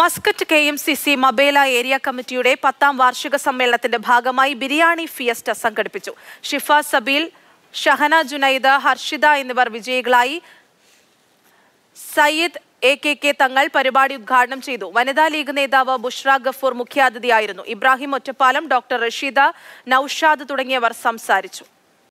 Muscat K M C C Mabela area കമ്മിറ്റിയുടെ പത്താം വാർഷിക സമ്മേളനത്തിന്റെ ഭാഗമായി ബിരിയാണി ഫിയസ്റ്റ സംഘടിപ്പിച്ചു ഷിഫ സബീൽ ഷഹന ജുനൈദ് ഹർഷിത എന്നിവർ വിജയികളായി സയ്യിദ് എ കെ കെ തങ്ങൾ പരിപാടി ഉദ്ഘാടനം ചെയ്തു വനിതാ ലീഗ് നേതാവ് ബുഷ്ര ഗഫൂർ മുഖ്യാതിഥിയായിരുന്നു ഇബ്രാഹിം ഒറ്റപ്പാലം ഡോക്ടർ റഷീദ നൌഷാദ് തുടങ്ങിയവർ സംസാരിച്ചു